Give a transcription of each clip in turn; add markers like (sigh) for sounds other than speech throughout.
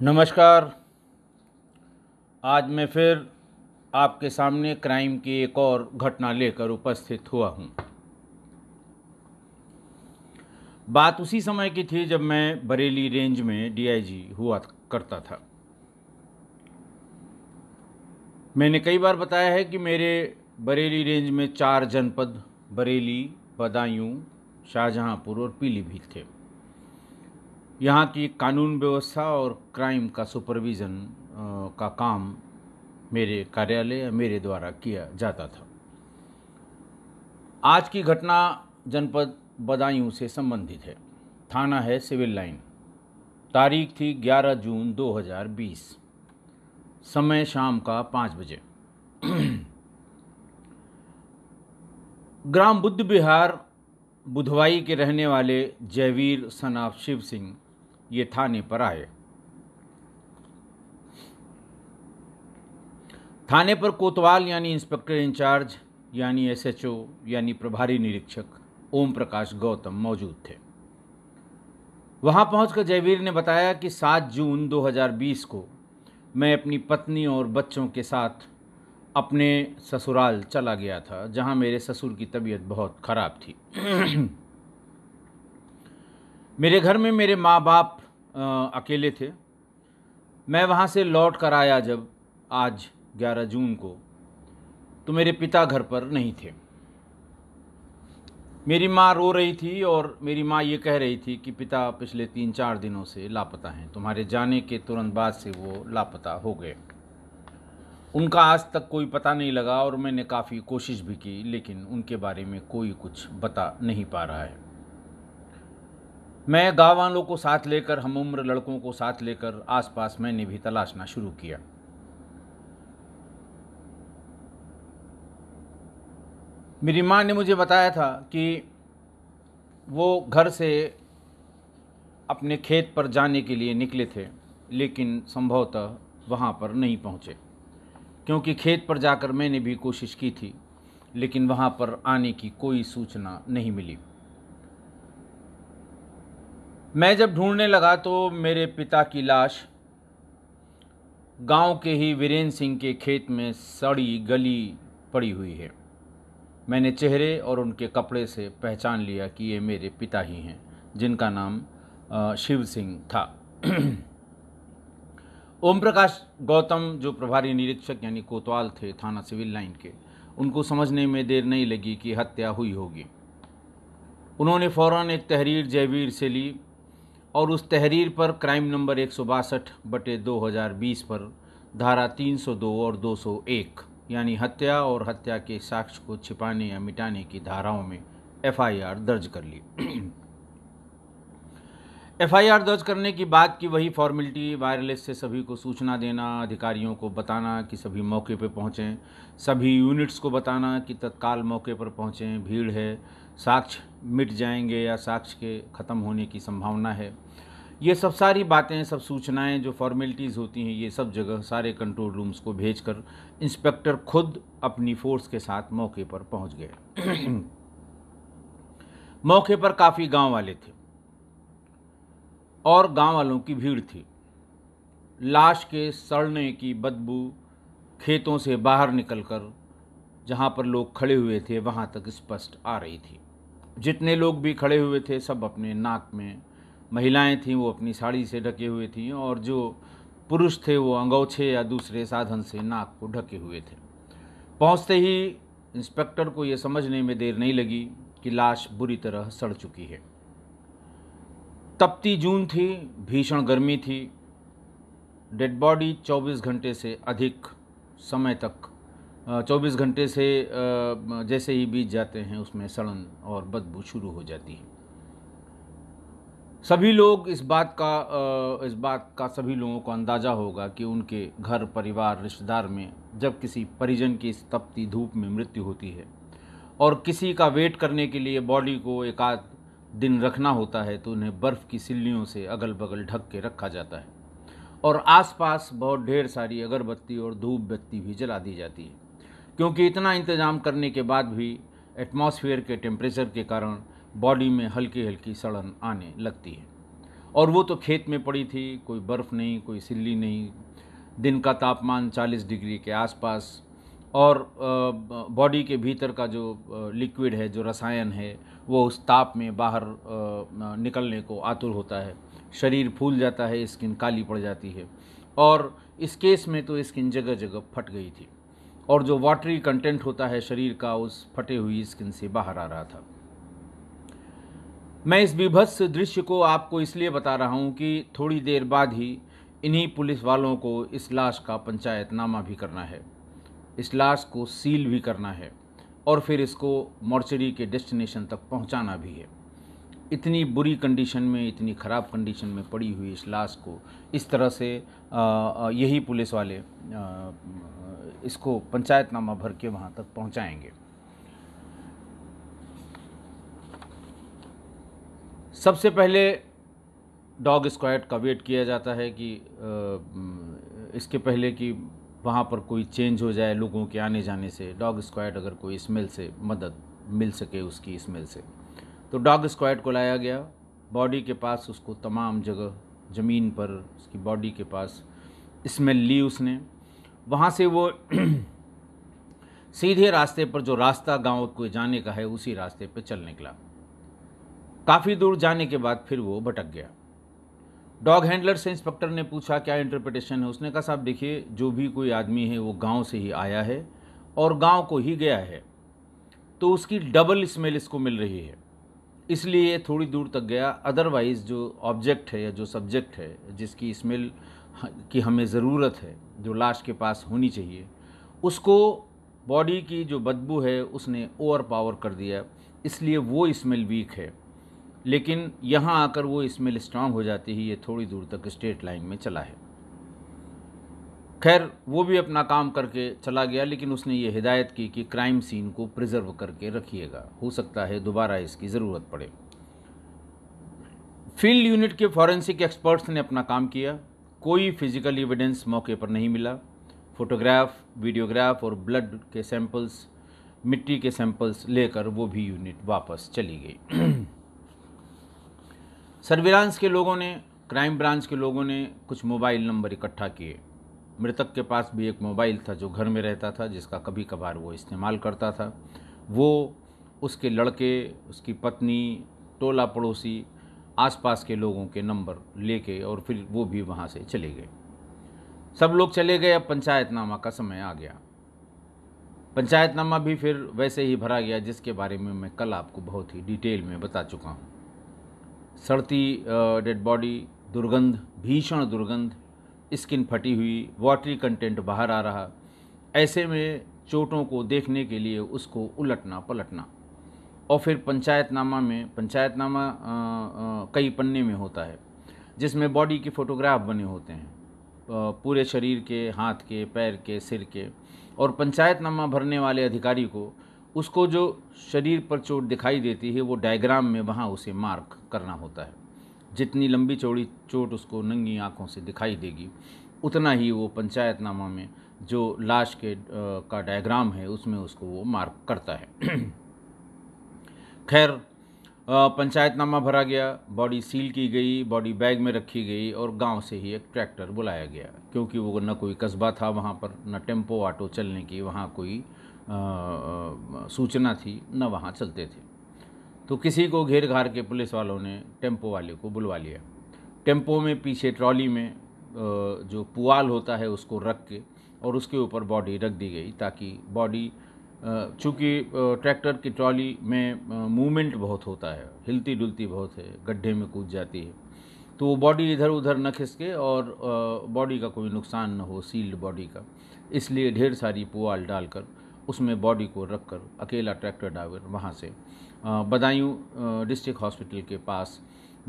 नमस्कार आज मैं फिर आपके सामने क्राइम की एक और घटना लेकर उपस्थित हुआ हूँ बात उसी समय की थी जब मैं बरेली रेंज में डीआईजी हुआ करता था मैंने कई बार बताया है कि मेरे बरेली रेंज में चार जनपद बरेली बदायूं शाहजहांपुर और पीलीभीत थे यहाँ की कानून व्यवस्था और क्राइम का सुपरविज़न का काम मेरे कार्यालय मेरे द्वारा किया जाता था आज की घटना जनपद बदायूं से संबंधित है थाना है सिविल लाइन तारीख थी 11 जून 2020 समय शाम का पाँच बजे ग्राम बुद्ध बिहार बुधवाई के रहने वाले जयवीर सनाफ शिव सिंह ये थाने पर आए थाने पर कोतवाल यानी इंस्पेक्टर इंचार्ज यानी एसएचओ यानी प्रभारी निरीक्षक ओम प्रकाश गौतम मौजूद थे वहां पहुंचकर जयवीर ने बताया कि 7 जून 2020 को मैं अपनी पत्नी और बच्चों के साथ अपने ससुराल चला गया था जहां मेरे ससुर की तबीयत बहुत ख़राब थी (clears throat) मेरे घर में मेरे माँ बाप आ, अकेले थे मैं वहाँ से लौट कर आया जब आज 11 जून को तो मेरे पिता घर पर नहीं थे मेरी माँ रो रही थी और मेरी माँ ये कह रही थी कि पिता पिछले तीन चार दिनों से लापता हैं तुम्हारे जाने के तुरंत बाद से वो लापता हो गए उनका आज तक कोई पता नहीं लगा और मैंने काफ़ी कोशिश भी की लेकिन उनके बारे में कोई कुछ बता नहीं पा रहा है मैं गाँव वालों को साथ लेकर हम उम्र लड़कों को साथ लेकर आसपास मैंने भी तलाशना शुरू किया मेरी माँ ने मुझे बताया था कि वो घर से अपने खेत पर जाने के लिए निकले थे लेकिन संभवतः वहाँ पर नहीं पहुँचे क्योंकि खेत पर जाकर मैंने भी कोशिश की थी लेकिन वहाँ पर आने की कोई सूचना नहीं मिली मैं जब ढूंढने लगा तो मेरे पिता की लाश गांव के ही वीरेंद्र सिंह के खेत में सड़ी गली पड़ी हुई है मैंने चेहरे और उनके कपड़े से पहचान लिया कि ये मेरे पिता ही हैं जिनका नाम शिव सिंह था (clears throat) ओम प्रकाश गौतम जो प्रभारी निरीक्षक यानी कोतवाल थे थाना सिविल लाइन के उनको समझने में देर नहीं लगी कि हत्या हुई होगी उन्होंने फौरन एक तहरीर जयवीर से ली और उस तहरीर पर क्राइम नंबर एक सौ बासठ बटे दो हज़ार बीस पर धारा तीन सौ दो और दो सौ एक यानी हत्या और हत्या के साक्ष्य को छिपाने या मिटाने की धाराओं में एफआईआर दर्ज कर ली (clears throat) एफआईआर दर्ज करने की बात की वही फॉर्मेलिटी वायरलेस से सभी को सूचना देना अधिकारियों को बताना कि सभी मौके पर पहुँचें सभी यूनिट्स को बताना कि तत्काल मौके पर पहुँचें भीड़ है साक्ष्य मिट जाएंगे या साक्ष्य के ख़त्म होने की संभावना है ये सब सारी बातें सब सूचनाएं जो फॉर्मेलिटीज़ होती हैं ये सब जगह सारे कंट्रोल रूम्स को भेजकर इंस्पेक्टर खुद अपनी फोर्स के साथ मौके पर पहुंच गए (clears throat) मौके पर काफ़ी गांव वाले थे और गांव वालों की भीड़ थी लाश के सड़ने की बदबू खेतों से बाहर निकलकर जहां पर लोग खड़े हुए थे वहां तक स्पष्ट आ रही थी जितने लोग भी खड़े हुए थे सब अपने नाक में महिलाएं थीं वो अपनी साड़ी से ढके हुए थीं और जो पुरुष थे वो अंगोछे या दूसरे साधन से नाक को ढके हुए थे पहुंचते ही इंस्पेक्टर को ये समझने में देर नहीं लगी कि लाश बुरी तरह सड़ चुकी है तपती जून थी भीषण गर्मी थी डेड बॉडी 24 घंटे से अधिक समय तक 24 घंटे से जैसे ही बीत जाते हैं उसमें सड़न और बदबू शुरू हो जाती है सभी लोग इस बात का इस बात का सभी लोगों को अंदाज़ा होगा कि उनके घर परिवार रिश्तेदार में जब किसी परिजन की इस तपती धूप में मृत्यु होती है और किसी का वेट करने के लिए बॉडी को एक आध दिन रखना होता है तो उन्हें बर्फ़ की सिल्लियों से अगल बगल ढक के रखा जाता है और आसपास बहुत ढेर सारी अगरबत्ती और धूप बत्ती भी जला दी जाती है क्योंकि इतना इंतज़ाम करने के बाद भी एटमॉस्फेयर के टेम्परेचर के कारण बॉडी में हल्की हल्की सड़न आने लगती है और वो तो खेत में पड़ी थी कोई बर्फ़ नहीं कोई सिल्ली नहीं दिन का तापमान 40 डिग्री के आसपास और बॉडी के भीतर का जो लिक्विड है जो रसायन है वो उस ताप में बाहर निकलने को आतुर होता है शरीर फूल जाता है स्किन काली पड़ जाती है और इस केस में तो स्किन जगह जगह फट गई थी और जो वाटरी कंटेंट होता है शरीर का उस फटे हुई स्किन से बाहर आ रहा था मैं इस विभत्स दृश्य को आपको इसलिए बता रहा हूँ कि थोड़ी देर बाद ही इन्हीं पुलिस वालों को इस लाश का पंचायतनामा भी करना है इस लाश को सील भी करना है और फिर इसको मॉर्चरी के डेस्टिनेशन तक पहुँचाना भी है इतनी बुरी कंडीशन में इतनी ख़राब कंडीशन में पड़ी हुई इस लाश को इस तरह से यही पुलिस वाले इसको पंचायतनामा भर के वहाँ तक पहुँचाएँगे सबसे पहले डॉग स्क्वाड का वेट किया जाता है कि इसके पहले कि वहाँ पर कोई चेंज हो जाए लोगों के आने जाने से डॉग स्क्वाड अगर कोई स्मेल से मदद मिल सके उसकी स्मेल से तो डॉग स्क्वाड को लाया गया बॉडी के पास उसको तमाम जगह ज़मीन पर उसकी बॉडी के पास स्मेल ली उसने वहाँ से वो (clears throat) सीधे रास्ते पर जो रास्ता गांव को जाने का है उसी रास्ते पर चल निकला काफ़ी दूर जाने के बाद फिर वो भटक गया डॉग हैंडलर से इंस्पेक्टर ने पूछा क्या इंटरप्रिटेशन है उसने कहा साहब देखिए जो भी कोई आदमी है वो गांव से ही आया है और गांव को ही गया है तो उसकी डबल स्मेल इसको मिल रही है इसलिए थोड़ी दूर तक गया अदरवाइज़ जो ऑब्जेक्ट है या जो सब्जेक्ट है जिसकी स्मेल की हमें ज़रूरत है जो लाश के पास होनी चाहिए उसको बॉडी की जो बदबू है उसने ओवर पावर कर दिया इसलिए वो स्मेल वीक है लेकिन यहाँ आकर वो स्मेल स्ट्रांग हो जाती है ये थोड़ी दूर तक स्टेट लाइन में चला है खैर वो भी अपना काम करके चला गया लेकिन उसने ये हिदायत की कि क्राइम सीन को प्रिजर्व करके रखिएगा हो सकता है दोबारा इसकी ज़रूरत पड़े फील्ड यूनिट के फॉरेंसिक एक्सपर्ट्स ने अपना काम किया कोई फिजिकल एविडेंस मौके पर नहीं मिला फोटोग्राफ वीडियोग्राफ और ब्लड के सैंपल्स मिट्टी के सैंपल्स लेकर वो भी यूनिट वापस चली गई (clears throat) सर्विलांस के लोगों ने क्राइम ब्रांच के लोगों ने कुछ मोबाइल नंबर इकट्ठा किए मृतक के पास भी एक मोबाइल था जो घर में रहता था जिसका कभी कभार वो इस्तेमाल करता था वो उसके लड़के उसकी पत्नी टोला पड़ोसी आसपास के लोगों के नंबर लेके और फिर वो भी वहाँ से चले गए सब लोग चले गए अब पंचायतनामा का समय आ गया पंचायतनामा भी फिर वैसे ही भरा गया जिसके बारे में मैं कल आपको बहुत ही डिटेल में बता चुका हूँ सड़ती डेड बॉडी दुर्गंध भीषण दुर्गंध स्किन फटी हुई वाटरी कंटेंट बाहर आ रहा ऐसे में चोटों को देखने के लिए उसको उलटना पलटना और फिर पंचायतनामा में पंचायतनामा कई पन्ने में होता है जिसमें बॉडी के फ़ोटोग्राफ बने होते हैं पूरे शरीर के हाथ के पैर के सिर के और पंचायतनामा भरने वाले अधिकारी को उसको जो शरीर पर चोट दिखाई देती है वो डायग्राम में वहाँ उसे मार्क करना होता है जितनी लंबी चौड़ी चोट उसको नंगी आँखों से दिखाई देगी उतना ही वो पंचायतनामा में जो लाश के आ, का डायग्राम है उसमें उसको वो मार्क करता है (clears throat) खैर पंचायतनामा भरा गया बॉडी सील की गई बॉडी बैग में रखी गई और गांव से ही एक ट्रैक्टर बुलाया गया क्योंकि वो न कोई कस्बा था वहाँ पर न टेम्पो ऑटो चलने की वहाँ कोई सूचना थी न वहाँ चलते थे तो किसी को घेर घार के पुलिस वालों ने टेम्पो वाले को बुलवा लिया टेम्पो में पीछे ट्रॉली में जो पुआल होता है उसको रख के और उसके ऊपर बॉडी रख दी गई ताकि बॉडी चूँकि ट्रैक्टर की ट्रॉली में मूवमेंट बहुत होता है हिलती डुलती बहुत है गड्ढे में कूद जाती है तो वो बॉडी इधर उधर न खिसके और बॉडी का कोई नुकसान न हो सील्ड बॉडी का इसलिए ढेर सारी पुआल डालकर उसमें बॉडी को रखकर अकेला ट्रैक्टर ड्राइवर वहाँ से बदायूं डिस्ट्रिक्ट हॉस्पिटल के पास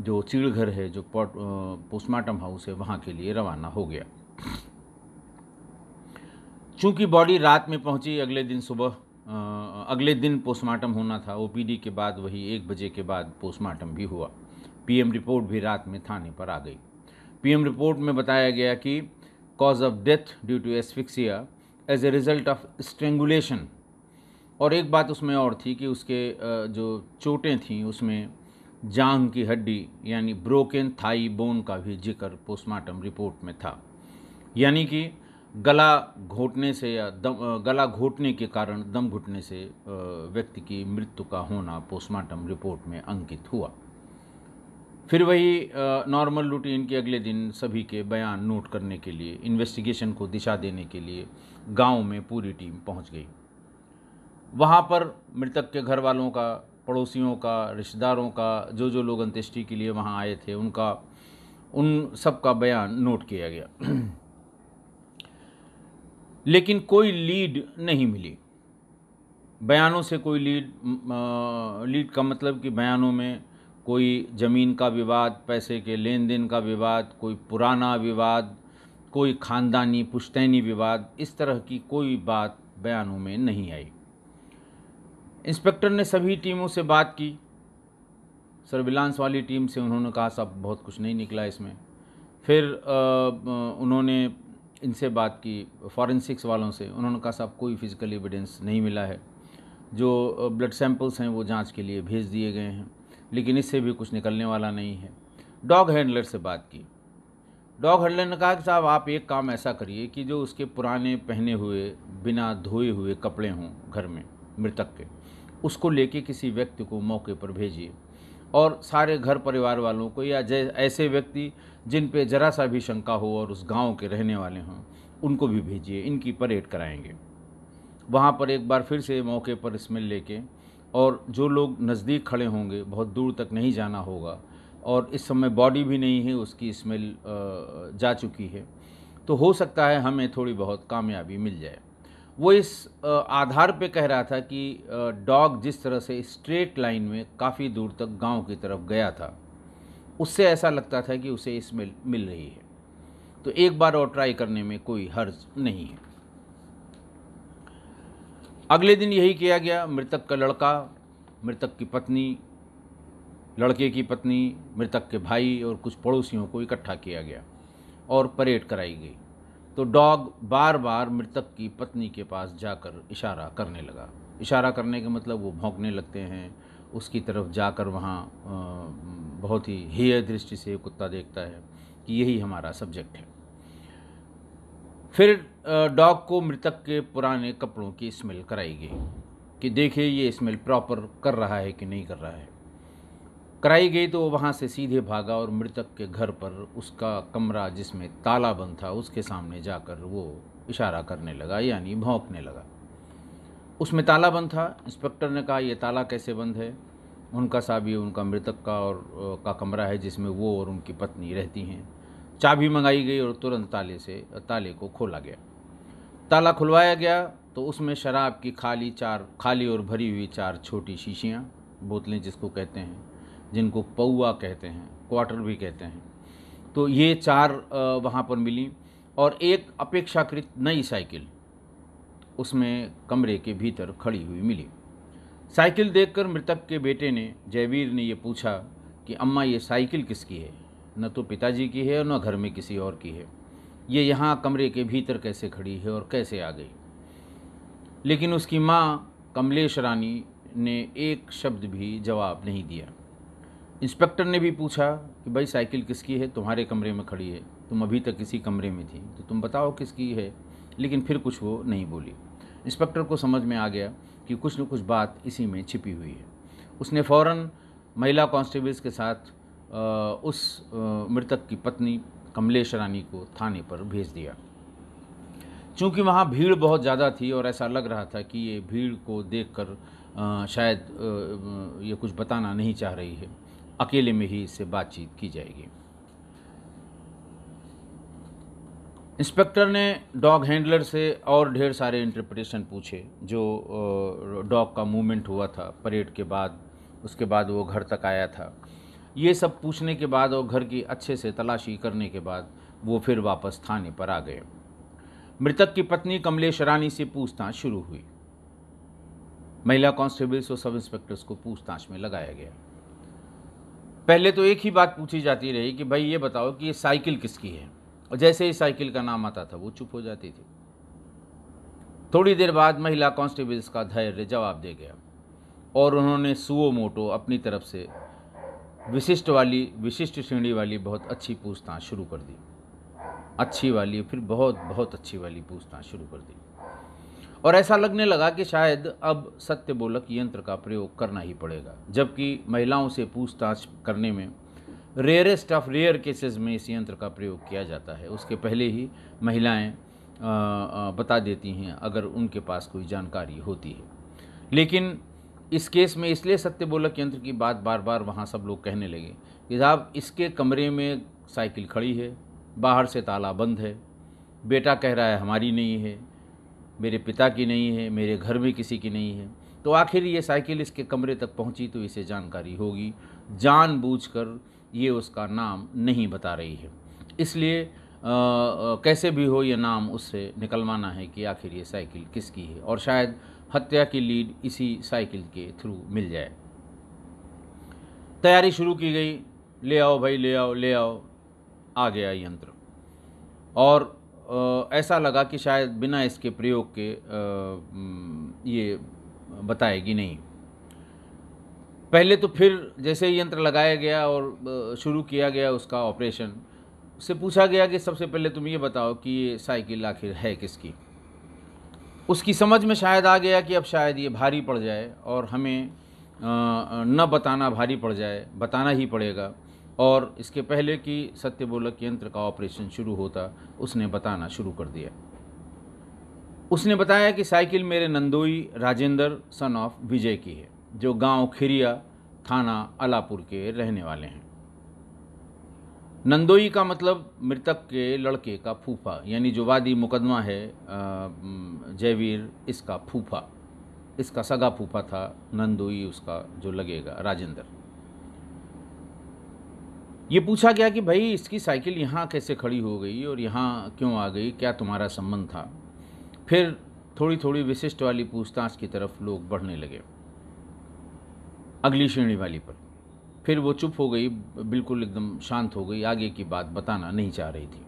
जो चिड़घर है जो पोस्टमार्टम हाउस है वहाँ के लिए रवाना हो गया चूँकि बॉडी रात में पहुँची अगले दिन सुबह अगले दिन पोस्टमार्टम होना था ओपीडी के बाद वही एक बजे के बाद पोस्टमार्टम भी हुआ पीएम रिपोर्ट भी रात में थाने पर आ गई पीएम रिपोर्ट में बताया गया कि cause of death due to asphyxia as a result of strangulation और एक बात उसमें और थी कि उसके जो चोटें थीं उसमें जांग की हड्डी यानी ब्रोकन थाई बोन का भी जिक्र पोस्टमार्टम रिपोर्ट में था यानी कि गला घोटने से या दम गला घोटने के कारण दम घुटने से व्यक्ति की मृत्यु का होना पोस्टमार्टम रिपोर्ट में अंकित हुआ फिर वही नॉर्मल रूटीन के अगले दिन सभी के बयान नोट करने के लिए इन्वेस्टिगेशन को दिशा देने के लिए गांव में पूरी टीम पहुंच गई वहां पर मृतक के घर वालों का पड़ोसियों का रिश्तेदारों का जो जो लोग अंत्येष्टि के लिए वहां आए थे उनका उन सब का बयान नोट किया गया (clears throat) लेकिन कोई लीड नहीं मिली बयानों से कोई लीड लीड का मतलब कि बयानों में कोई ज़मीन का विवाद पैसे के लेन देन का विवाद कोई पुराना विवाद कोई ख़ानदानी पुश्तैनी विवाद इस तरह की कोई बात बयानों में नहीं आई इंस्पेक्टर ने सभी टीमों से बात की सर्विलांस वाली टीम से उन्होंने कहा सब बहुत कुछ नहीं निकला इसमें फिर आ, उन्होंने इनसे बात की फॉरेंसिक्स वालों से उन्होंने कहा सब कोई फिज़िकल एविडेंस नहीं मिला है जो ब्लड सैंपल्स हैं वो जांच के लिए भेज दिए गए हैं लेकिन इससे भी कुछ निकलने वाला नहीं है डॉग हैंडलर से बात की डॉग हैंडलर ने कहा कि साहब आप एक काम ऐसा करिए कि जो उसके पुराने पहने हुए बिना धोए हुए कपड़े हों घर में मृतक के उसको लेके किसी व्यक्ति को मौके पर भेजिए और सारे घर परिवार वालों को या ऐसे व्यक्ति जिन पे जरा सा भी शंका हो और उस गांव के रहने वाले हों उनको भी भेजिए इनकी परेड कराएंगे वहाँ पर एक बार फिर से मौके पर स्मेल लेके और जो लोग नज़दीक खड़े होंगे बहुत दूर तक नहीं जाना होगा और इस समय बॉडी भी नहीं है उसकी स्मेल जा चुकी है तो हो सकता है हमें थोड़ी बहुत कामयाबी मिल जाए वो इस आधार पे कह रहा था कि डॉग जिस तरह से स्ट्रेट लाइन में काफ़ी दूर तक गांव की तरफ गया था उससे ऐसा लगता था कि उसे स्मेल मिल रही है तो एक बार और ट्राई करने में कोई हर्ज नहीं है अगले दिन यही किया गया मृतक का लड़का मृतक की पत्नी लड़के की पत्नी मृतक के भाई और कुछ पड़ोसियों को इकट्ठा किया गया और परेड कराई गई तो डॉग बार बार मृतक की पत्नी के पास जाकर इशारा करने लगा इशारा करने का मतलब वो भौंकने लगते हैं उसकी तरफ जाकर वहाँ बहुत ही हेय दृष्टि से कुत्ता देखता है कि यही हमारा सब्जेक्ट है फिर डॉग को मृतक के पुराने कपड़ों की स्मेल कराई गई कि देखिए ये स्मेल प्रॉपर कर रहा है कि नहीं कर रहा है कराई गई तो वो वहाँ से सीधे भागा और मृतक के घर पर उसका कमरा जिसमें ताला बंद था उसके सामने जाकर वो इशारा करने लगा यानी भौंकने लगा उसमें ताला बंद था इंस्पेक्टर ने कहा यह ताला कैसे बंद है उनका ये उनका मृतक का और का कमरा है जिसमें वो और उनकी पत्नी रहती हैं चाबी मंगाई गई और तुरंत ताले से ताले को खोला गया ताला खुलवाया गया तो उसमें शराब की खाली चार खाली और भरी हुई चार छोटी शीशियाँ बोतलें जिसको कहते हैं जिनको पौआ कहते हैं क्वार्टर भी कहते हैं तो ये चार वहाँ पर मिली और एक अपेक्षाकृत नई साइकिल उसमें कमरे के भीतर खड़ी हुई मिली साइकिल देखकर मृतक के बेटे ने जयवीर ने यह पूछा कि अम्मा ये साइकिल किसकी है न तो पिताजी की है और न घर में किसी और की है ये यहाँ कमरे के भीतर कैसे खड़ी है और कैसे आ गई लेकिन उसकी माँ कमलेश रानी ने एक शब्द भी जवाब नहीं दिया इंस्पेक्टर ने भी पूछा कि भाई साइकिल किसकी है तुम्हारे कमरे में खड़ी है तुम अभी तक किसी कमरे में थी तो तुम बताओ किसकी है लेकिन फिर कुछ वो नहीं बोली इंस्पेक्टर को समझ में आ गया कि कुछ न कुछ बात इसी में छिपी हुई है उसने फ़ौर महिला कांस्टेबल्स के साथ उस मृतक की पत्नी कमलेश रानी को थाने पर भेज दिया क्योंकि वहाँ भीड़ बहुत ज़्यादा थी और ऐसा लग रहा था कि ये भीड़ को देख कर शायद ये कुछ बताना नहीं चाह रही है अकेले में ही इससे बातचीत की जाएगी इंस्पेक्टर ने डॉग हैंडलर से और ढेर सारे इंटरप्रिटेशन पूछे जो डॉग का मूवमेंट हुआ था परेड के बाद उसके बाद वो घर तक आया था ये सब पूछने के बाद और घर की अच्छे से तलाशी करने के बाद वो फिर वापस थाने पर आ गए मृतक की पत्नी कमलेश रानी से पूछताछ शुरू हुई महिला कांस्टेबल्स और सब इंस्पेक्टर्स को पूछताछ में लगाया गया पहले तो एक ही बात पूछी जाती रही कि भाई ये बताओ कि ये साइकिल किसकी है और जैसे ही साइकिल का नाम आता था वो चुप हो जाती थी थोड़ी देर बाद महिला कांस्टेबल्स का धैर्य जवाब दे गया और उन्होंने सुओ मोटो अपनी तरफ से विशिष्ट वाली विशिष्ट श्रेणी वाली बहुत अच्छी पूछताछ शुरू कर दी अच्छी वाली फिर बहुत बहुत अच्छी वाली पूछताछ शुरू कर दी और ऐसा लगने लगा कि शायद अब सत्य बोलक यंत्र का प्रयोग करना ही पड़ेगा जबकि महिलाओं से पूछताछ करने में रेयरेस्ट ऑफ रेयर केसेस में इस यंत्र का प्रयोग किया जाता है उसके पहले ही महिलाएं बता देती हैं अगर उनके पास कोई जानकारी होती है लेकिन इस केस में इसलिए सत्यबोलक यंत्र की बात बार बार वहाँ सब लोग कहने लगे कि साहब इसके कमरे में साइकिल खड़ी है बाहर से ताला बंद है बेटा कह रहा है हमारी नहीं है मेरे पिता की नहीं है मेरे घर में किसी की नहीं है तो आखिर ये साइकिल इसके कमरे तक पहुंची तो इसे जानकारी होगी जानबूझकर ये उसका नाम नहीं बता रही है इसलिए कैसे भी हो ये नाम उससे निकलवाना है कि आखिर ये साइकिल किसकी है और शायद हत्या की लीड इसी साइकिल के थ्रू मिल जाए तैयारी शुरू की गई ले आओ भाई ले आओ ले आओ आ गया यंत्र और ऐसा लगा कि शायद बिना इसके प्रयोग के ये बताएगी नहीं पहले तो फिर जैसे ही यंत्र लगाया गया और शुरू किया गया उसका ऑपरेशन से पूछा गया कि सबसे पहले तुम ये बताओ कि ये साइकिल आखिर है किसकी उसकी समझ में शायद आ गया कि अब शायद ये भारी पड़ जाए और हमें न बताना भारी पड़ जाए बताना ही पड़ेगा और इसके पहले कि सत्यबोलक यंत्र का ऑपरेशन शुरू होता उसने बताना शुरू कर दिया उसने बताया कि साइकिल मेरे नंदोई राजेंद्र सन ऑफ विजय की है जो गांव खिरिया थाना अलापुर के रहने वाले हैं नंदोई का मतलब मृतक के लड़के का फूफा यानी जो वादी मुकदमा है जयवीर इसका फूफा इसका सगा फूफा था नंदोई उसका जो लगेगा राजेंद्र ये पूछा गया कि भाई इसकी साइकिल यहाँ कैसे खड़ी हो गई और यहाँ क्यों आ गई क्या तुम्हारा संबंध था फिर थोड़ी थोड़ी विशिष्ट वाली पूछताछ की तरफ लोग बढ़ने लगे अगली श्रेणी वाली पर फिर वो चुप हो गई बिल्कुल एकदम शांत हो गई आगे की बात बताना नहीं चाह रही थी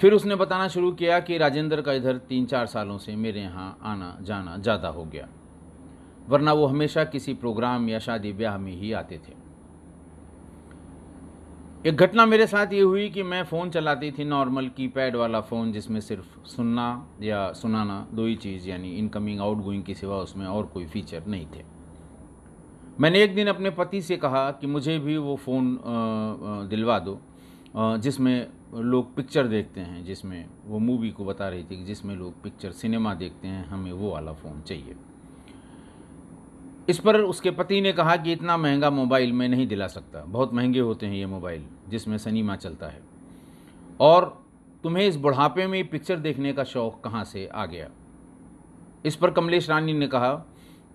फिर उसने बताना शुरू किया कि राजेंद्र का इधर तीन चार सालों से मेरे यहाँ आना जाना ज़्यादा हो गया वरना वो हमेशा किसी प्रोग्राम या शादी ब्याह में ही आते थे एक घटना मेरे साथ ये हुई कि मैं फ़ोन चलाती थी नॉर्मल कीपैड वाला फ़ोन जिसमें सिर्फ सुनना या सुनाना दो ही चीज़ यानी इनकमिंग आउट गोइंग के सिवा उसमें और कोई फीचर नहीं थे मैंने एक दिन अपने पति से कहा कि मुझे भी वो फ़ोन दिलवा दो जिसमें लोग पिक्चर देखते हैं जिसमें वो मूवी को बता रही थी कि जिसमें लोग पिक्चर सिनेमा देखते हैं हमें वो वाला फ़ोन चाहिए इस पर उसके पति ने कहा कि इतना महंगा मोबाइल मैं नहीं दिला सकता बहुत महंगे होते हैं ये मोबाइल जिसमें सिनेमा चलता है और तुम्हें इस बुढ़ापे में पिक्चर देखने का शौक़ कहाँ से आ गया इस पर कमलेश रानी ने कहा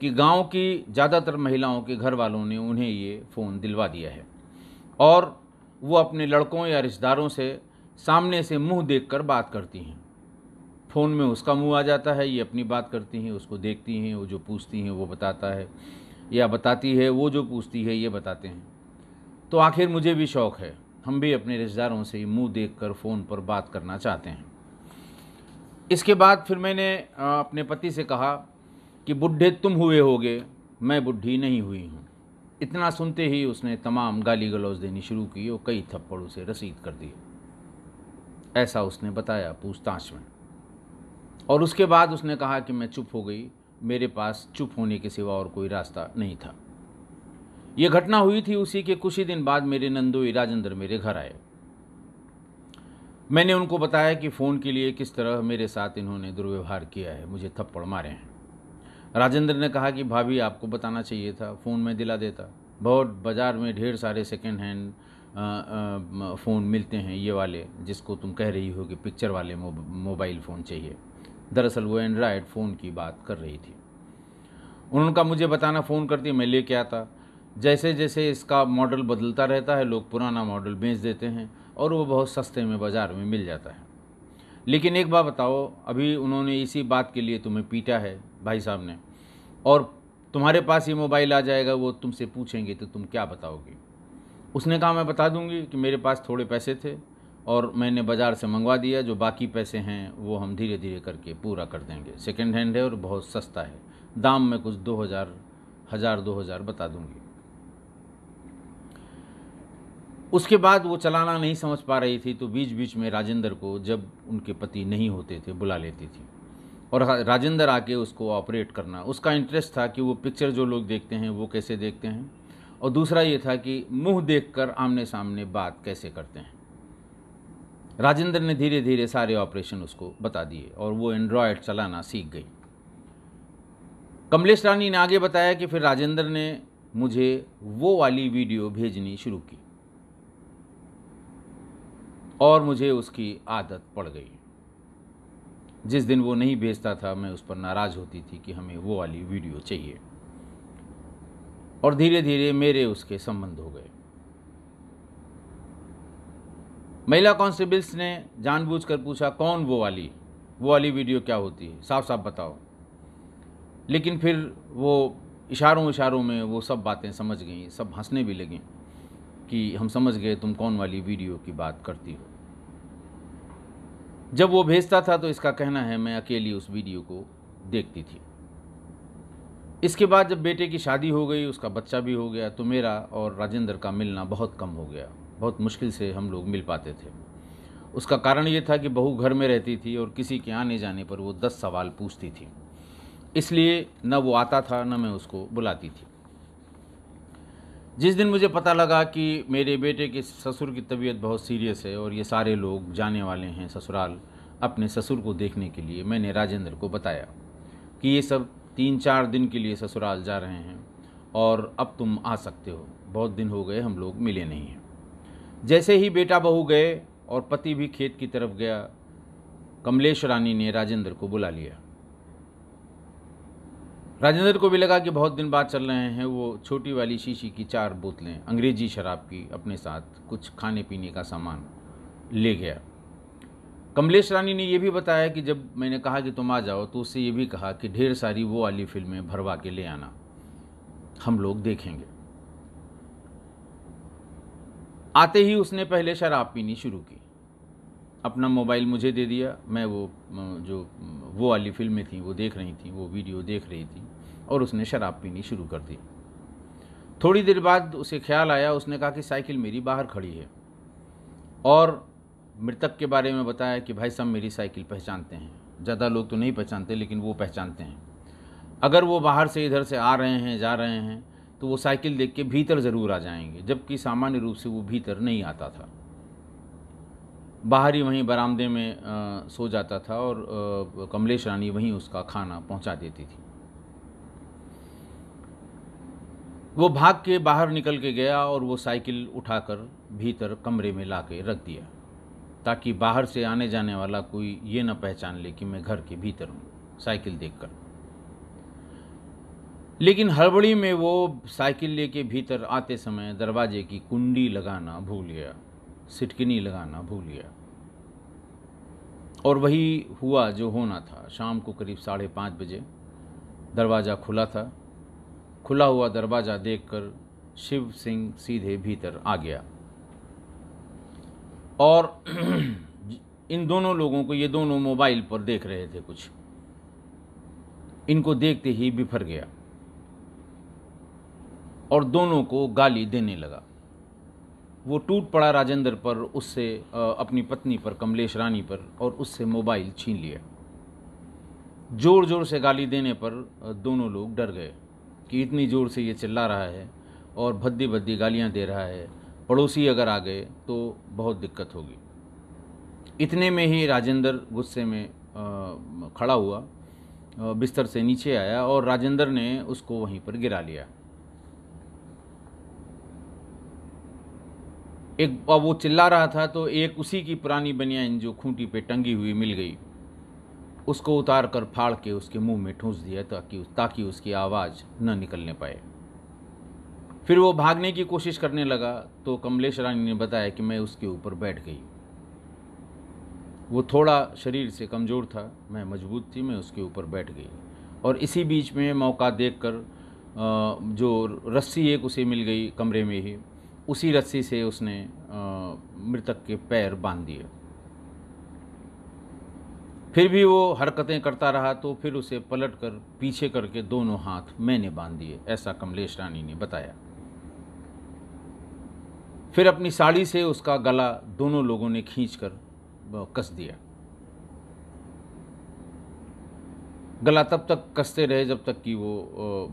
कि गांव की ज़्यादातर महिलाओं के घर वालों ने उन्हें ये फ़ोन दिलवा दिया है और वो अपने लड़कों या रिश्तेदारों से सामने से मुंह देखकर बात करती हैं फ़ोन में उसका मुंह आ जाता है ये अपनी बात करती हैं उसको देखती हैं वो जो पूछती हैं वो बताता है या बताती है वो जो पूछती है ये बताते हैं तो आखिर मुझे भी शौक़ है हम भी अपने रिश्तेदारों से मुंह देखकर फ़ोन पर बात करना चाहते हैं इसके बाद फिर मैंने अपने पति से कहा कि बुढ़े तुम हुए होगे मैं बुढ़ी नहीं हुई हूँ इतना सुनते ही उसने तमाम गाली गलौज देनी शुरू की और कई थप्पड़ उसे रसीद कर दिए ऐसा उसने बताया पूछताछ में और उसके बाद उसने कहा कि मैं चुप हो गई मेरे पास चुप होने के सिवा और कोई रास्ता नहीं था यह घटना हुई थी उसी के कुछ ही दिन बाद मेरे नंदोई राजेंद्र मेरे घर आए मैंने उनको बताया कि फ़ोन के लिए किस तरह मेरे साथ इन्होंने दुर्व्यवहार किया है मुझे थप्पड़ मारे हैं राजेंद्र ने कहा कि भाभी आपको बताना चाहिए था फ़ोन में दिला देता बहुत बाज़ार में ढेर सारे सेकेंड हैंड फ़ोन मिलते हैं ये वाले जिसको तुम कह रही हो कि पिक्चर वाले मोबाइल फ़ोन चाहिए दरअसल वो एंड्रॉयड फ़ोन की बात कर रही थी उन्होंने कहा मुझे बताना फ़ोन करती मैं लेके आता जैसे जैसे इसका मॉडल बदलता रहता है लोग पुराना मॉडल बेच देते हैं और वो बहुत सस्ते में बाज़ार में मिल जाता है लेकिन एक बात बताओ अभी उन्होंने इसी बात के लिए तुम्हें पीटा है भाई साहब ने और तुम्हारे पास ये मोबाइल आ जाएगा वो तुमसे पूछेंगे तो तुम क्या बताओगे उसने कहा मैं बता दूंगी कि मेरे पास थोड़े पैसे थे और मैंने बाज़ार से मंगवा दिया जो बाकी पैसे हैं वो हम धीरे धीरे करके पूरा कर देंगे सेकेंड हैंड है और बहुत सस्ता है दाम में कुछ दो हज़ार हज़ार दो हज़ार बता दूंगी उसके बाद वो चलाना नहीं समझ पा रही थी तो बीच बीच में राजेंद्र को जब उनके पति नहीं होते थे बुला लेती थी और राजेंद्र आके उसको ऑपरेट करना उसका इंटरेस्ट था कि वो पिक्चर जो लोग देखते हैं वो कैसे देखते हैं और दूसरा ये था कि मुंह देखकर आमने सामने बात कैसे करते हैं राजेंद्र ने धीरे धीरे सारे ऑपरेशन उसको बता दिए और वो एंड्रॉयड चलाना सीख गई कमलेश रानी ने आगे बताया कि फिर राजेंद्र ने मुझे वो वाली वीडियो भेजनी शुरू की और मुझे उसकी आदत पड़ गई जिस दिन वो नहीं भेजता था मैं उस पर नाराज़ होती थी कि हमें वो वाली वीडियो चाहिए और धीरे धीरे मेरे उसके संबंध हो गए महिला कांस्टेबल्स ने जानबूझकर पूछा कौन वो वाली वो वाली वीडियो क्या होती है साफ साफ बताओ लेकिन फिर वो इशारों इशारों में वो सब बातें समझ गई सब हंसने भी लगें कि हम समझ गए तुम कौन वाली वीडियो की बात करती हो जब वो भेजता था तो इसका कहना है मैं अकेली उस वीडियो को देखती थी इसके बाद जब बेटे की शादी हो गई उसका बच्चा भी हो गया तो मेरा और राजेंद्र का मिलना बहुत कम हो गया बहुत मुश्किल से हम लोग मिल पाते थे उसका कारण ये था कि बहू घर में रहती थी और किसी के आने जाने पर वो दस सवाल पूछती थी इसलिए न वो आता था न मैं उसको बुलाती थी जिस दिन मुझे पता लगा कि मेरे बेटे के ससुर की तबीयत बहुत सीरियस है और ये सारे लोग जाने वाले हैं ससुराल अपने ससुर को देखने के लिए मैंने राजेंद्र को बताया कि ये सब तीन चार दिन के लिए ससुराल जा रहे हैं और अब तुम आ सकते हो बहुत दिन हो गए हम लोग मिले नहीं हैं जैसे ही बेटा बहू गए और पति भी खेत की तरफ गया कमलेश रानी ने राजेंद्र को बुला लिया राजेंद्र को भी लगा कि बहुत दिन बाद चल रहे हैं वो छोटी वाली शीशी की चार बोतलें अंग्रेजी शराब की अपने साथ कुछ खाने पीने का सामान ले गया कमलेश रानी ने यह भी बताया कि जब मैंने कहा कि तुम आ जाओ तो उससे ये भी कहा कि ढेर सारी वो वाली फिल्में भरवा के ले आना हम लोग देखेंगे आते ही उसने पहले शराब पीनी शुरू की अपना मोबाइल मुझे दे दिया मैं वो जो वो वाली फिल्में थी वो देख रही थी वो वीडियो देख रही थी और उसने शराब पीनी शुरू कर दी थोड़ी देर बाद उसे ख्याल आया उसने कहा कि साइकिल मेरी बाहर खड़ी है और मृतक के बारे में बताया कि भाई साहब मेरी साइकिल पहचानते हैं ज़्यादा लोग तो नहीं पहचानते लेकिन वो पहचानते हैं अगर वो बाहर से इधर से आ रहे हैं जा रहे हैं तो वो साइकिल देख के भीतर ज़रूर आ जाएंगे जबकि सामान्य रूप से वो भीतर नहीं आता था बाहर ही वहीं बरामदे में आ, सो जाता था और आ, कमलेश रानी वहीं उसका खाना पहुंचा देती थी वो भाग के बाहर निकल के गया और वो साइकिल उठाकर भीतर कमरे में ला के रख दिया ताकि बाहर से आने जाने वाला कोई ये न पहचान ले कि मैं घर के भीतर हूँ साइकिल देखकर लेकिन हड़बड़ी में वो साइकिल लेके भीतर आते समय दरवाजे की कुंडी लगाना भूल गया सिटकिनी लगाना भूल गया और वही हुआ जो होना था शाम को करीब साढ़े पाँच बजे दरवाज़ा खुला था खुला हुआ दरवाज़ा देखकर शिव सिंह सीधे भीतर आ गया और इन दोनों लोगों को ये दोनों मोबाइल पर देख रहे थे कुछ इनको देखते ही बिफर गया और दोनों को गाली देने लगा वो टूट पड़ा राजेंद्र पर उससे अपनी पत्नी पर कमलेश रानी पर और उससे मोबाइल छीन लिया ज़ोर ज़ोर से गाली देने पर दोनों लोग डर गए कि इतनी ज़ोर से ये चिल्ला रहा है और भद्दी भद्दी गालियाँ दे रहा है पड़ोसी अगर आ गए तो बहुत दिक्कत होगी इतने में ही राजेंद्र गुस्से में खड़ा हुआ बिस्तर से नीचे आया और राजेंद्र ने उसको वहीं पर गिरा लिया एक अब वो चिल्ला रहा था तो एक उसी की पुरानी बनियान जो खूंटी पे टंगी हुई मिल गई उसको उतार कर फाड़ के उसके मुंह में ठूंस दिया ताकि ताकि उसकी आवाज़ न निकलने पाए फिर वो भागने की कोशिश करने लगा तो कमलेश रानी ने बताया कि मैं उसके ऊपर बैठ गई वो थोड़ा शरीर से कमज़ोर था मैं मजबूत थी मैं उसके ऊपर बैठ गई और इसी बीच में मौका कर जो रस्सी एक उसे मिल गई कमरे में ही उसी रस्सी से उसने मृतक के पैर बांध दिए फिर भी वो हरकतें करता रहा तो फिर उसे पलट कर पीछे करके दोनों हाथ मैंने बांध दिए ऐसा कमलेश रानी ने बताया फिर अपनी साड़ी से उसका गला दोनों लोगों ने खींच कर कस दिया गला तब तक कसते रहे जब तक कि वो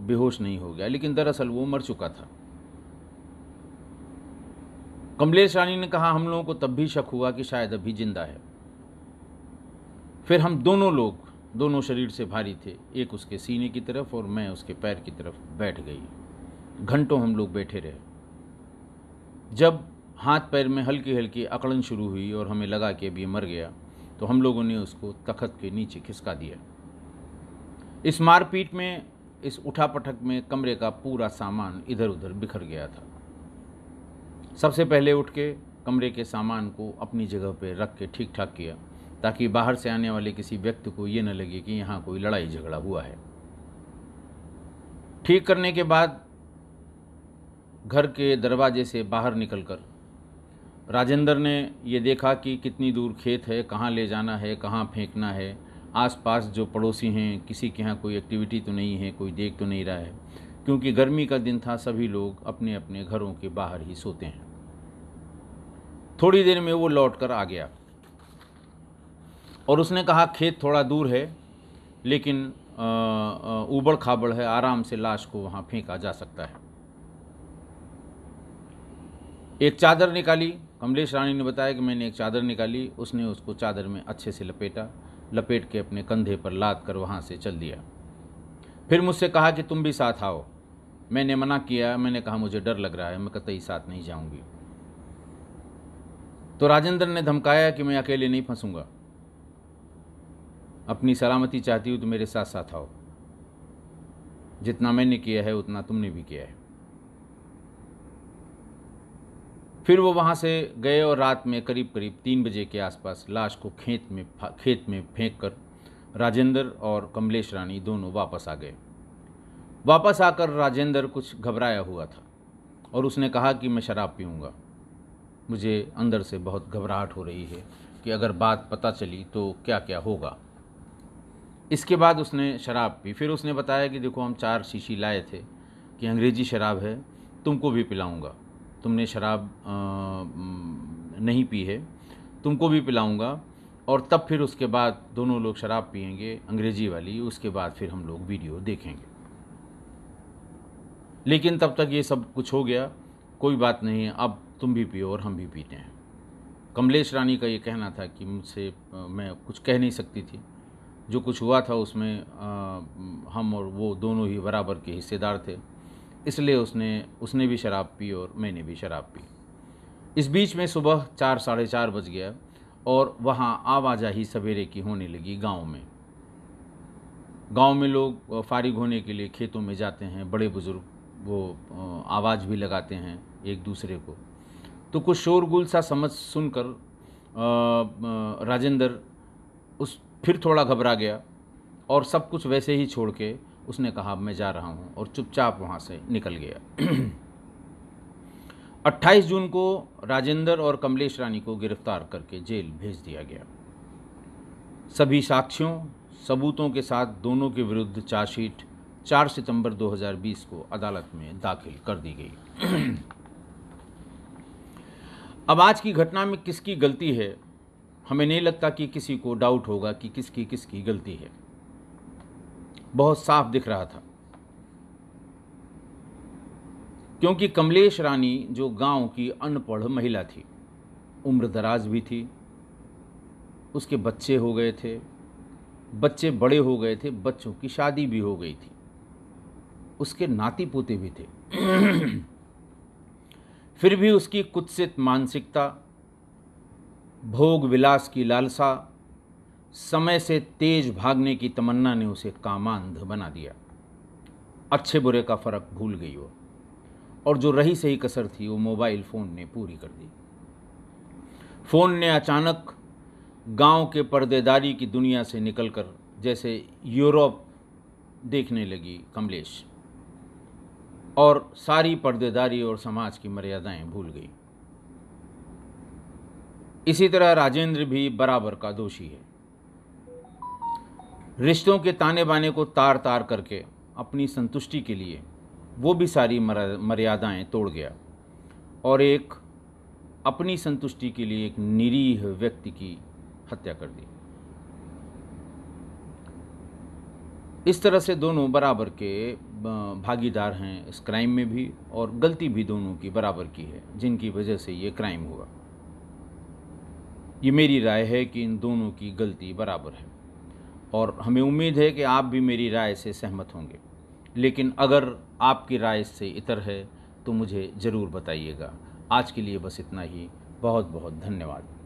बेहोश नहीं हो गया लेकिन दरअसल वो मर चुका था कमलेश रानी ने कहा हम लोगों को तब भी शक हुआ कि शायद अभी जिंदा है फिर हम दोनों लोग दोनों शरीर से भारी थे एक उसके सीने की तरफ और मैं उसके पैर की तरफ बैठ गई घंटों हम लोग बैठे रहे जब हाथ पैर में हल्की हल्की अकड़न शुरू हुई और हमें लगा कि अब ये मर गया तो हम लोगों ने उसको तखत के नीचे खिसका दिया इस मारपीट में इस उठापटक में कमरे का पूरा सामान इधर उधर बिखर गया था सबसे पहले उठ के कमरे के सामान को अपनी जगह पर रख के ठीक ठाक किया ताकि बाहर से आने वाले किसी व्यक्ति को ये न लगे कि यहाँ कोई लड़ाई झगड़ा हुआ है ठीक करने के बाद घर के दरवाजे से बाहर निकलकर राजेंद्र ने ये देखा कि कितनी दूर खेत है कहाँ ले जाना है कहाँ फेंकना है आसपास जो पड़ोसी हैं किसी के यहाँ कोई एक्टिविटी तो नहीं है कोई देख तो नहीं रहा है क्योंकि गर्मी का दिन था सभी लोग अपने अपने घरों के बाहर ही सोते हैं थोड़ी देर में वो लौट कर आ गया और उसने कहा खेत थोड़ा दूर है लेकिन ऊबड़ खाबड़ है आराम से लाश को वहाँ फेंका जा सकता है एक चादर निकाली कमलेश रानी ने बताया कि मैंने एक चादर निकाली उसने उसको चादर में अच्छे से लपेटा लपेट के अपने कंधे पर लाद कर वहाँ से चल दिया फिर मुझसे कहा कि तुम भी साथ आओ मैंने मना किया मैंने कहा मुझे डर लग रहा है मैं कतई साथ नहीं जाऊंगी तो राजेंद्र ने धमकाया कि मैं अकेले नहीं फंसूंगा अपनी सलामती चाहती हूँ तो मेरे साथ साथ आओ जितना मैंने किया है उतना तुमने भी किया है फिर वो वहाँ से गए और रात में करीब करीब तीन बजे के आसपास लाश को खेत में खेत में फेंक कर राजेंद्र और कमलेश रानी दोनों वापस आ गए वापस आकर राजेंद्र कुछ घबराया हुआ था और उसने कहा कि मैं शराब पीऊँगा मुझे अंदर से बहुत घबराहट हो रही है कि अगर बात पता चली तो क्या क्या होगा इसके बाद उसने शराब पी फिर उसने बताया कि देखो हम चार शीशी लाए थे कि अंग्रेज़ी शराब है तुमको भी पिलाऊंगा तुमने शराब नहीं पी है तुमको भी पिलाऊंगा और तब फिर उसके बाद दोनों लोग शराब पियेंगे अंग्रेजी वाली उसके बाद फिर हम लोग वीडियो देखेंगे लेकिन तब तक ये सब कुछ हो गया कोई बात नहीं अब तुम भी पियो और हम भी पीते हैं कमलेश रानी का ये कहना था कि मुझसे मैं कुछ कह नहीं सकती थी जो कुछ हुआ था उसमें आ, हम और वो दोनों ही बराबर के हिस्सेदार थे इसलिए उसने उसने भी शराब पी और मैंने भी शराब पी इस बीच में सुबह चार साढ़े चार बज गया और वहाँ आवाजाही सवेरे की होने लगी गाँव में गांव में लोग फारिग होने के लिए खेतों में जाते हैं बड़े बुज़ुर्ग वो आवाज़ भी लगाते हैं एक दूसरे को तो कुछ शोरगुल सा समझ सुनकर राजेंद्र उस फिर थोड़ा घबरा गया और सब कुछ वैसे ही छोड़ के उसने कहा मैं जा रहा हूँ और चुपचाप वहाँ से निकल गया (clears throat) 28 जून को राजेंद्र और कमलेश रानी को गिरफ्तार करके जेल भेज दिया गया सभी साक्ष्यों सबूतों के साथ दोनों के विरुद्ध चार्जशीट 4 सितंबर 2020 को अदालत में दाखिल कर दी गई अब आज की घटना में किसकी गलती है हमें नहीं लगता कि किसी को डाउट होगा कि किसकी किसकी गलती है बहुत साफ दिख रहा था क्योंकि कमलेश रानी जो गांव की अनपढ़ महिला थी उम्र दराज भी थी उसके बच्चे हो गए थे बच्चे बड़े हो गए थे बच्चों की शादी भी हो गई थी उसके नाती पोते भी थे (clears throat) फिर भी उसकी कुत्सित मानसिकता भोग विलास की लालसा समय से तेज भागने की तमन्ना ने उसे कामांध बना दिया अच्छे बुरे का फर्क भूल गई वो और जो रही सही कसर थी वो मोबाइल फ़ोन ने पूरी कर दी फ़ोन ने अचानक गांव के पर्देदारी की दुनिया से निकलकर जैसे यूरोप देखने लगी कमलेश और सारी पर्देदारी और समाज की मर्यादाएं भूल गई इसी तरह राजेंद्र भी बराबर का दोषी है रिश्तों के ताने बाने को तार तार करके अपनी संतुष्टि के लिए वो भी सारी मर्यादाएं तोड़ गया और एक अपनी संतुष्टि के लिए एक निरीह व्यक्ति की हत्या कर दी इस तरह से दोनों बराबर के भागीदार हैं इस क्राइम में भी और गलती भी दोनों की बराबर की है जिनकी वजह से ये क्राइम हुआ ये मेरी राय है कि इन दोनों की गलती बराबर है और हमें उम्मीद है कि आप भी मेरी राय से सहमत होंगे लेकिन अगर आपकी राय इससे इतर है तो मुझे ज़रूर बताइएगा आज के लिए बस इतना ही बहुत बहुत धन्यवाद